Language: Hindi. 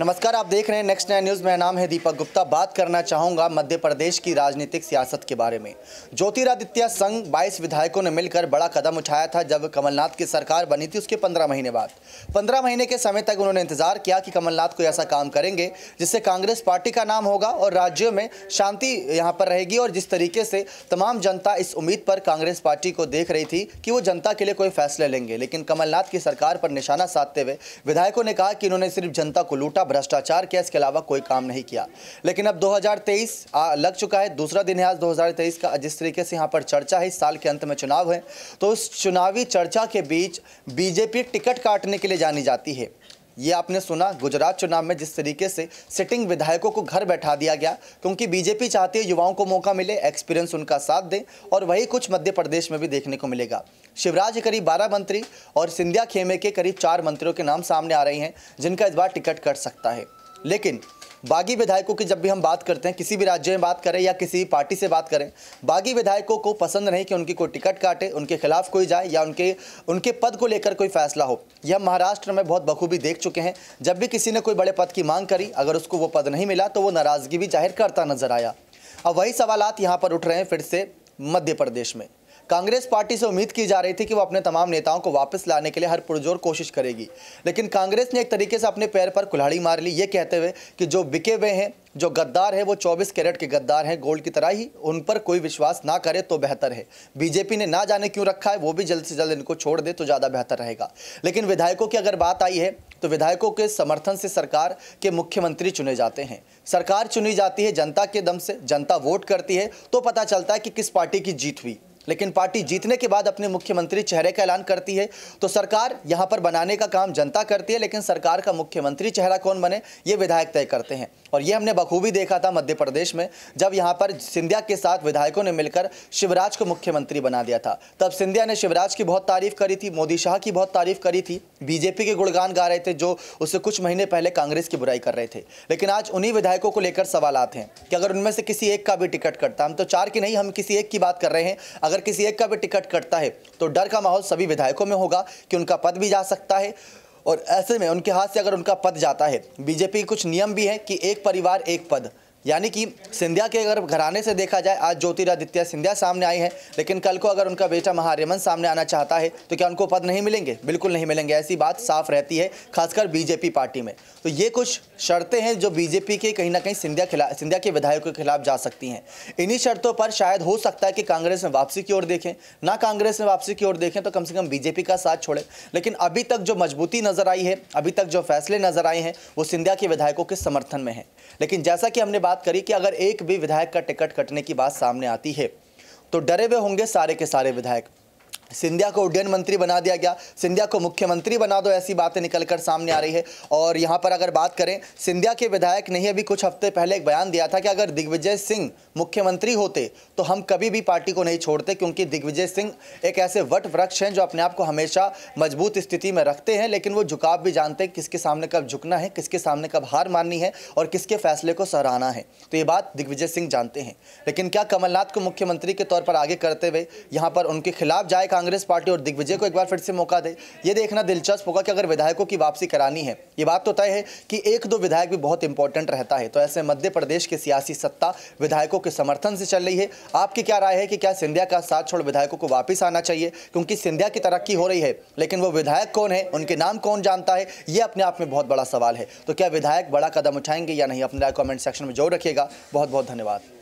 नमस्कार आप देख रहे हैं नेक्स्ट नाइन न्यूज़ मेरा नाम है दीपक गुप्ता बात करना चाहूँगा मध्य प्रदेश की राजनीतिक सियासत के बारे में ज्योतिरादित्य संघ 22 विधायकों ने मिलकर बड़ा कदम उठाया था जब कमलनाथ की सरकार बनी थी उसके 15 महीने बाद 15 महीने के समय तक उन्होंने इंतजार किया कि कमलनाथ कोई ऐसा काम करेंगे जिससे कांग्रेस पार्टी का नाम होगा और राज्यों में शांति यहाँ पर रहेगी और जिस तरीके से तमाम जनता इस उम्मीद पर कांग्रेस पार्टी को देख रही थी कि वो जनता के लिए कोई फैसले लेंगे लेकिन कमलनाथ की सरकार पर निशाना साधते हुए विधायकों ने कहा कि उन्होंने सिर्फ जनता को लूटा भ्रष्टाचार किया इसके अलावा कोई काम नहीं किया लेकिन अब 2023 आ, लग चुका है दूसरा दिन है आज 2023 का जिस तरीके से यहाँ पर चर्चा है इस साल के अंत में चुनाव है तो उस चुनावी चर्चा के बीच बीजेपी टिकट काटने के लिए जानी जाती है ये आपने सुना गुजरात चुनाव में जिस तरीके से सिटिंग विधायकों को घर बैठा दिया गया क्योंकि बीजेपी चाहती है युवाओं को मौका मिले एक्सपीरियंस उनका साथ दें और वही कुछ मध्य प्रदेश में भी देखने को मिलेगा शिवराज के करीब बारह मंत्री और सिंधिया खेमे के करीब चार मंत्रियों के नाम सामने आ रहे हैं जिनका इस बार टिकट कट सकता है लेकिन बागी विधायकों की जब भी हम बात करते हैं किसी भी राज्य में बात करें या किसी पार्टी से बात करें बागी विधायकों को पसंद नहीं कि उनकी कोई टिकट काटे उनके खिलाफ कोई जाए या उनके उनके पद को लेकर कोई फैसला हो यह महाराष्ट्र में बहुत बखूबी देख चुके हैं जब भी किसी ने कोई बड़े पद की मांग करी अगर उसको वो पद नहीं मिला तो वो नाराज़गी भी जाहिर करता नजर आया अब वही सवालत यहाँ पर उठ रहे हैं फिर से मध्य प्रदेश में कांग्रेस पार्टी से उम्मीद की जा रही थी कि वो अपने तमाम नेताओं को वापस लाने के लिए हर पुरजोर कोशिश करेगी लेकिन कांग्रेस ने एक तरीके से अपने पैर पर कुल्हाड़ी मार ली ये कहते हुए कि जो बिके हुए हैं जो गद्दार है वो 24 कैरेट के गद्दार हैं गोल्ड की तरह ही उन पर कोई विश्वास ना करे तो बेहतर है बीजेपी ने ना जाने क्यों रखा है वो भी जल्द से जल्द इनको छोड़ दे तो ज़्यादा बेहतर रहेगा लेकिन विधायकों की अगर बात आई है तो विधायकों के समर्थन से सरकार के मुख्यमंत्री चुने जाते हैं सरकार चुनी जाती है जनता के दम से जनता वोट करती है तो पता चलता है कि किस पार्टी की जीत हुई लेकिन पार्टी जीतने के बाद अपने मुख्यमंत्री चेहरे का ऐलान करती है तो सरकार यहाँ पर बनाने का काम जनता करती है लेकिन सरकार का मुख्यमंत्री चेहरा कौन बने ये विधायक तय करते हैं और ये हमने बखूबी देखा था मध्य प्रदेश में जब यहाँ पर सिंधिया के साथ विधायकों ने मिलकर शिवराज को मुख्यमंत्री बना दिया था तब सिंधिया ने शिवराज की बहुत तारीफ करी थी मोदी शाह की बहुत तारीफ करी थी बीजेपी के गुणगान गा रहे थे जो उससे कुछ महीने पहले कांग्रेस की बुराई कर रहे थे लेकिन आज उन्हीं विधायकों को लेकर सवाल आते हैं कि अगर उनमें से किसी एक का भी टिकट कटता हम तो चार की नहीं हम किसी एक की बात कर रहे हैं अगर अगर किसी एक का भी टिकट कटता है तो डर का माहौल सभी विधायकों में होगा कि उनका पद भी जा सकता है और ऐसे में उनके हाथ से अगर उनका पद जाता है बीजेपी के कुछ नियम भी हैं कि एक परिवार एक पद यानी कि सिंधिया के अगर घराने से देखा जाए आज ज्योतिरादित्य सिंधिया सामने आई हैं लेकिन कल को अगर उनका बेटा महारेमन सामने आना चाहता है तो क्या उनको पद नहीं मिलेंगे बिल्कुल नहीं मिलेंगे ऐसी बात साफ रहती है खासकर बीजेपी पार्टी में तो ये कुछ शर्तें हैं जो बीजेपी के कहीं ना कहीं सिंधिया खिलाफ सिंधिया के विधायकों के खिलाफ जा सकती हैं इन्हीं शर्तों पर शायद हो सकता है कि कांग्रेस में वापसी की ओर देखें ना कांग्रेस में वापसी की ओर देखें तो कम से कम बीजेपी का साथ छोड़े लेकिन अभी तक जो मजबूती नजर आई है अभी तक जो फैसले नजर आए हैं वो सिंधिया के विधायकों के समर्थन में है लेकिन जैसा कि हमने बात करी कि अगर एक भी विधायक का टिकट कटने की बात सामने आती है तो डरे हुए होंगे सारे के सारे विधायक सिंधिया को उड्डयन मंत्री बना दिया गया सिंधिया को मुख्यमंत्री बना दो ऐसी बातें निकलकर सामने आ रही है और यहाँ पर अगर बात करें सिंधिया के विधायक ने ही अभी कुछ हफ्ते पहले एक बयान दिया था कि अगर दिग्विजय सिंह मुख्यमंत्री होते तो हम कभी भी पार्टी को नहीं छोड़ते क्योंकि दिग्विजय सिंह एक ऐसे वट वृक्ष हैं जो अपने आप को हमेशा मजबूत स्थिति में रखते हैं लेकिन वो झुकाव भी जानते हैं किसके सामने कब झुकना है किसके सामने कब हार माननी है और किसके फैसले को सराहना है तो ये बात दिग्विजय सिंह जानते हैं लेकिन क्या कमलनाथ को मुख्यमंत्री के तौर पर आगे करते हुए यहाँ पर उनके खिलाफ जाएगा कांग्रेस पार्टी और दिग्विजय को एक बार फिर से मौका दे ये देखना दिलचस्प होगा कि अगर विधायकों की वापसी करानी है ये बात तो तय है कि एक दो विधायक भी बहुत इंपॉर्टेंट रहता है तो ऐसे मध्य प्रदेश की सियासी सत्ता विधायकों के समर्थन से चल रही है आपकी क्या राय है कि क्या सिंधिया का साथ छोड़ विधायकों को वापिस आना चाहिए क्योंकि सिंधिया की तरक्की हो रही है लेकिन वो विधायक कौन है उनके नाम कौन जानता है ये अपने आप में बहुत बड़ा सवाल है तो क्या विधायक बड़ा कदम उठाएंगे या नहीं अपने राय कॉमेंट सेक्शन में जोर रखिएगा बहुत बहुत धन्यवाद